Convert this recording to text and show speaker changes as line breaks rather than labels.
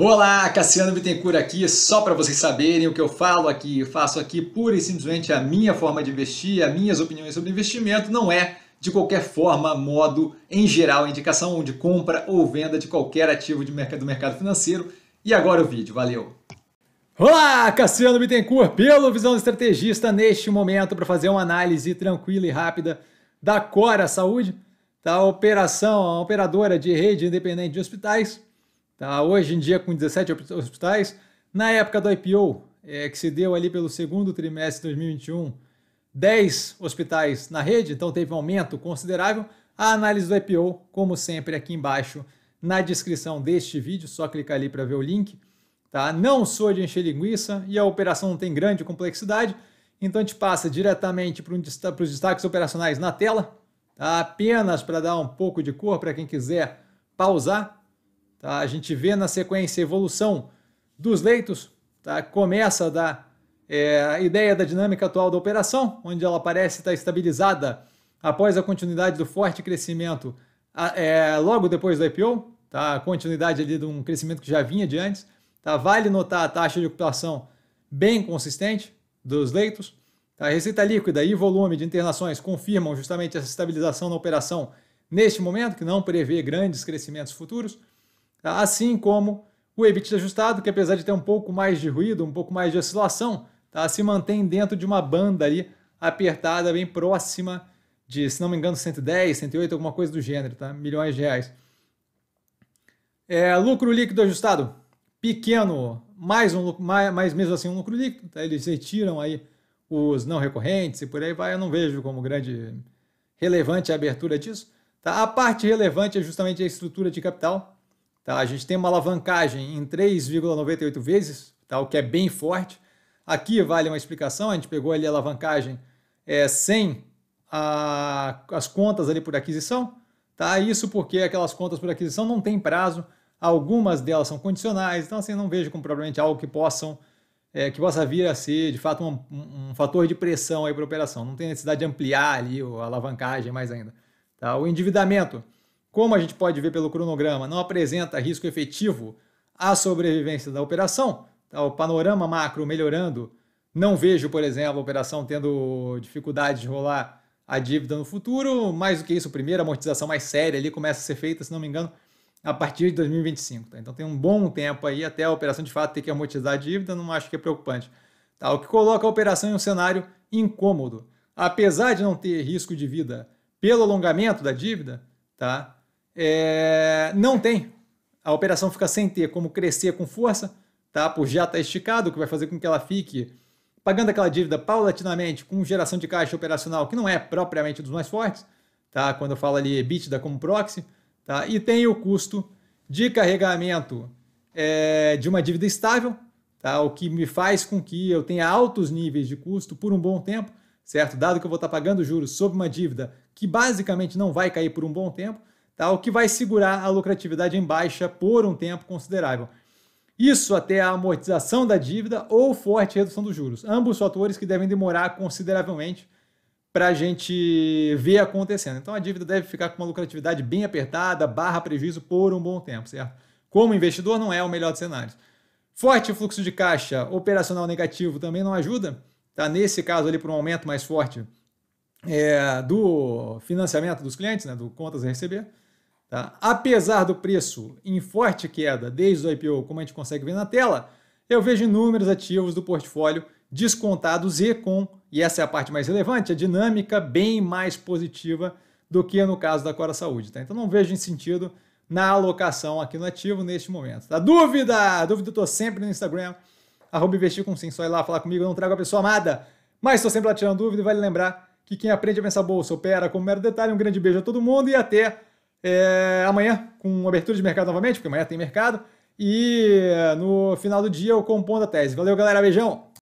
Olá, Cassiano Bittencourt aqui, só para vocês saberem o que eu falo aqui, eu faço aqui pura e simplesmente a minha forma de investir, as minhas opiniões sobre investimento, não é de qualquer forma, modo, em geral, indicação de compra ou venda de qualquer ativo de mercado, do mercado financeiro. E agora o vídeo, valeu! Olá, Cassiano Bittencourt, pelo Visão Estrategista, neste momento para fazer uma análise tranquila e rápida da Cora Saúde, da operação, a operadora de rede independente de hospitais, Tá? Hoje em dia, com 17 hospitais, na época do IPO, é, que se deu ali pelo segundo trimestre de 2021, 10 hospitais na rede, então teve um aumento considerável. A análise do IPO, como sempre, aqui embaixo na descrição deste vídeo, só clicar ali para ver o link. Tá? Não sou de encher linguiça e a operação não tem grande complexidade, então a gente passa diretamente para um desta os destaques operacionais na tela, tá? apenas para dar um pouco de cor para quem quiser pausar. Tá? A gente vê na sequência a evolução dos leitos, tá? começa da é, ideia da dinâmica atual da operação, onde ela parece estar estabilizada após a continuidade do forte crescimento é, logo depois do IPO, tá? a continuidade ali de um crescimento que já vinha de antes. Tá? Vale notar a taxa de ocupação bem consistente dos leitos. Tá? A receita líquida e volume de internações confirmam justamente essa estabilização na operação neste momento, que não prevê grandes crescimentos futuros assim como o EBITDA ajustado, que apesar de ter um pouco mais de ruído, um pouco mais de oscilação, tá? se mantém dentro de uma banda ali apertada, bem próxima de, se não me engano, 110, 108, alguma coisa do gênero, tá? milhões de reais. É, lucro líquido ajustado, pequeno, mais um mais, mais mesmo assim um lucro líquido, tá? eles retiram aí os não recorrentes e por aí vai, eu não vejo como grande relevante a abertura disso. Tá? A parte relevante é justamente a estrutura de capital, Tá? A gente tem uma alavancagem em 3,98 vezes, tá? o que é bem forte. Aqui vale uma explicação, a gente pegou ali a alavancagem é, sem a, as contas ali por aquisição. Tá? Isso porque aquelas contas por aquisição não tem prazo, algumas delas são condicionais, então assim, não vejo como provavelmente algo que possam é, que possa vir a ser de fato um, um, um fator de pressão aí para a operação. Não tem necessidade de ampliar ali a alavancagem mais ainda. Tá? O endividamento como a gente pode ver pelo cronograma, não apresenta risco efetivo à sobrevivência da operação, tá? o panorama macro melhorando, não vejo, por exemplo, a operação tendo dificuldade de rolar a dívida no futuro, mais do que isso, primeiro, a amortização mais séria ali começa a ser feita, se não me engano, a partir de 2025. Tá? Então tem um bom tempo aí até a operação de fato ter que amortizar a dívida, não acho que é preocupante. Tá? O que coloca a operação em um cenário incômodo. Apesar de não ter risco de vida pelo alongamento da dívida, tá? É, não tem. A operação fica sem ter como crescer com força, tá? Por já estar tá esticado, o que vai fazer com que ela fique pagando aquela dívida paulatinamente com geração de caixa operacional que não é propriamente dos mais fortes, tá? Quando eu falo ali EBITDA como proxy, tá? E tem o custo de carregamento é, de uma dívida estável, tá? O que me faz com que eu tenha altos níveis de custo por um bom tempo, certo? Dado que eu vou estar tá pagando juros sobre uma dívida que basicamente não vai cair por um bom tempo, tá? o que vai segurar a lucratividade em baixa por um tempo considerável. Isso até a amortização da dívida ou forte redução dos juros. Ambos fatores que devem demorar consideravelmente para a gente ver acontecendo. Então a dívida deve ficar com uma lucratividade bem apertada, barra prejuízo por um bom tempo, certo? Como investidor, não é o melhor dos cenários. Forte fluxo de caixa operacional negativo também não ajuda, tá? Nesse caso ali, por um aumento mais forte é, do financiamento dos clientes, né, do contas a receber. Tá? Apesar do preço em forte queda desde o IPO, como a gente consegue ver na tela, eu vejo inúmeros ativos do portfólio descontados e com, e essa é a parte mais relevante, a dinâmica bem mais positiva do que no caso da Cora Saúde. Tá? Então não vejo sentido na alocação aqui no ativo neste momento. Tá? Dúvida? Dúvida eu sempre no Instagram, arroba investir com sim, só ir lá falar comigo, eu não trago a pessoa amada, mas estou sempre lá tirando dúvida e vale lembrar que quem aprende a pensar bolsa opera como mero detalhe. Um grande beijo a todo mundo e até é, amanhã, com abertura de mercado novamente, porque amanhã tem mercado. E no final do dia eu compondo a tese. Valeu, galera. Beijão!